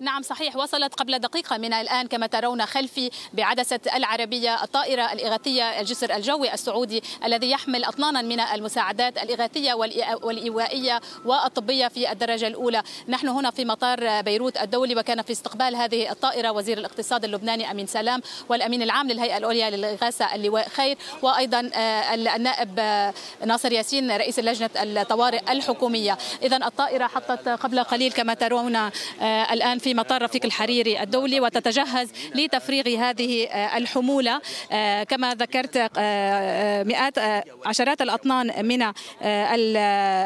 نعم صحيح وصلت قبل دقيقة من الآن كما ترون خلفي بعدسة العربية الطائرة الإغاثية الجسر الجوي السعودي الذي يحمل أطنانا من المساعدات الإغاثية والإيوائية والطبية في الدرجة الأولى نحن هنا في مطار بيروت الدولي وكان في استقبال هذه الطائرة وزير الاقتصاد اللبناني أمين سلام والأمين العام للهيئة العليا للإغاثة اللواء خير وأيضا آه، النائب آه، ناصر ياسين رئيس لجنة الطوارئ الحكومية إذا الطائرة حطت قبل قليل كما ترون آه، الآن في في مطار رفيق الحريري الدولي وتتجهز لتفريغ هذه آه، الحمولة آه، كما ذكرت آه، مئات عشرات الأطنان من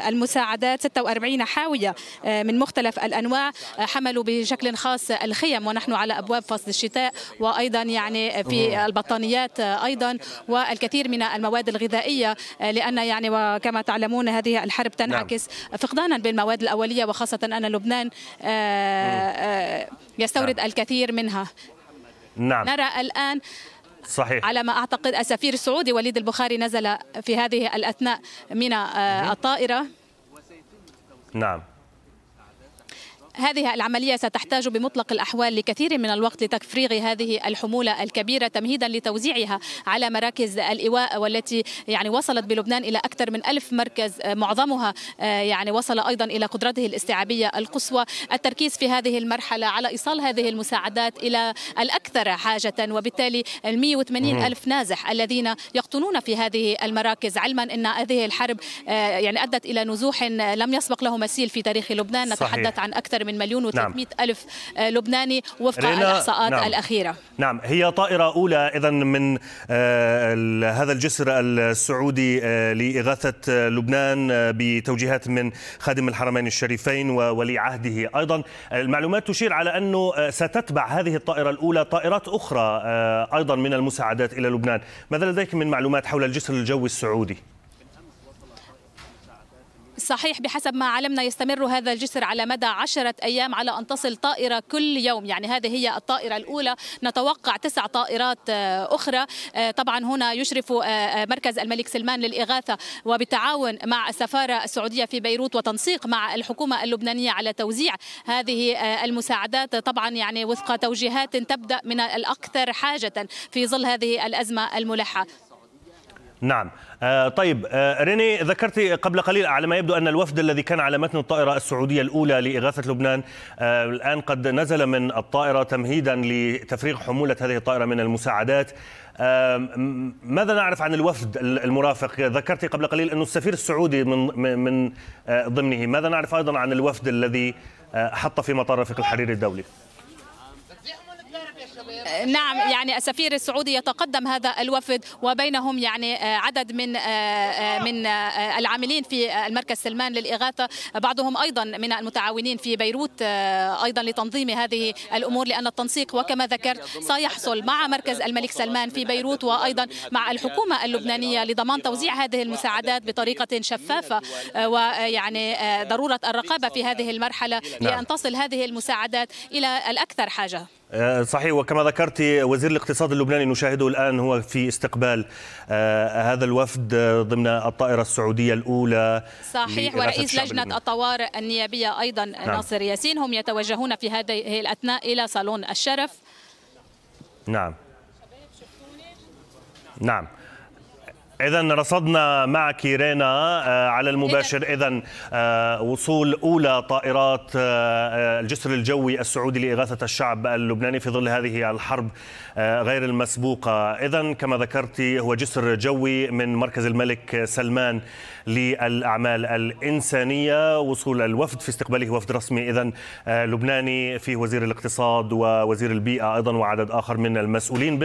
المساعدات 46 حاوية من مختلف الأنواع حملوا بشكل خاص الخيم ونحن على أبواب فصل الشتاء وأيضا يعني في البطانيات أيضا والكثير من المواد الغذائية لأن يعني وكما تعلمون هذه الحرب تنعكس نعم. فقدانا بالمواد الأولية وخاصة أن لبنان آه، يستورد نعم. الكثير منها نعم. نرى الآن صحيح على ما أعتقد السفير السعودي وليد البخاري نزل في هذه الأثناء من آه، الطائرة نعم هذه العملية ستحتاج بمطلق الأحوال لكثير من الوقت لتفريغ هذه الحمولة الكبيرة تمهيدا لتوزيعها على مراكز الإيواء والتي يعني وصلت بلبنان إلى أكثر من ألف مركز آه، معظمها آه، يعني وصل أيضا إلى قدرته الاستيعابية القصوى التركيز في هذه المرحلة على إيصال هذه المساعدات إلى الأكثر حاجة وبالتالي ال 180 ألف نازح الذين يقطنون في هذه المراكز علما أن هذه الحرب آه، يعني أدت إلى نزوح لم يسبق له مثيل في تاريخ لبنان نتحدث عن أكثر من مليون و300 نعم. ألف آه، لبناني وفق الإحصاءات نعم. الأخيرة نعم هي طائرة أولى إذا من آه، هذا الجسر السعودي آه، لإغاثة لبنان بتوجيهات من خادم الحرمين الشريفين وولي عهده أيضا المعلومات تشير على أنه ستتبع هذه الطائرة الأولى طائرات أخرى أيضا من المساعدات إلى لبنان ماذا لديك من معلومات حول الجسر الجوي السعودي؟ صحيح بحسب ما علمنا يستمر هذا الجسر على مدى عشرة أيام على أن تصل طائرة كل يوم يعني هذه هي الطائرة الأولى نتوقع تسع طائرات آه، أخرى آه، طبعا هنا يشرف آه، مركز الملك سلمان للإغاثة وبالتعاون مع السفارة السعودية في بيروت وتنسيق مع الحكومة اللبنانية على توزيع هذه المساعدات طبعا يعني وفق توجيهات تبدأ من الأكثر حاجة في ظل هذه الأزمة الملحة نعم آه، طيب آه، ريني ذكرت قبل قليل على ما يبدو أن الوفد الذي كان على متن الطائرة السعودية الأولى لإغاثة لبنان آه، الآن قد نزل من الطائرة تمهيدا لتفريغ حمولة هذه الطائرة من المساعدات ماذا نعرف عن الوفد المرافق ذكرت قبل قليل أنه السفير السعودي من, من ضمنه ماذا نعرف أيضا عن الوفد الذي حط في مطار رفيق الحريري الدولي نعم يعني السفير السعودي يتقدم هذا الوفد وبينهم يعني آه، عدد من آه، آه، من العاملين في المركز سلمان للاغاثه بعضهم ايضا من المتعاونين في بيروت ايضا لتنظيم هذه الامور لان التنسيق وكما ذكرت سيحصل مع مركز الملك سلمان في بيروت وايضا مع الحكومه اللبنانيه لضمان توزيع هذه المساعدات بطريقه شفافه ويعني ضروره الرقابه في هذه المرحله نعم. لان تصل هذه المساعدات الى الاكثر حاجه آه، صحيح وكما ذكرت وزير الاقتصاد اللبناني نشاهده الآن هو في استقبال آه، هذا الوفد آه، ضمن الطائرة السعودية الأولى صحيح ورئيس لجنة اللبناني. الطوارئ النيابية أيضا نعم. ناصر ياسين هم يتوجهون في هذه الأثناء إلى صالون الشرف نعم نعم إذا رصدنا معك رينا آه، على المباشر إذا آه، وصول أولى طائرات آه، الجسر الجوي السعودي لإغاثة الشعب اللبناني في ظل هذه الحرب غير المسبوقة إذا كما ذكرت هو جسر جوي من مركز الملك سلمان للأعمال الإنسانية وصول الوفد في استقباله وفد رسمي إذا لبناني فيه وزير الاقتصاد ووزير البيئة أيضا وعدد آخر من المسؤولين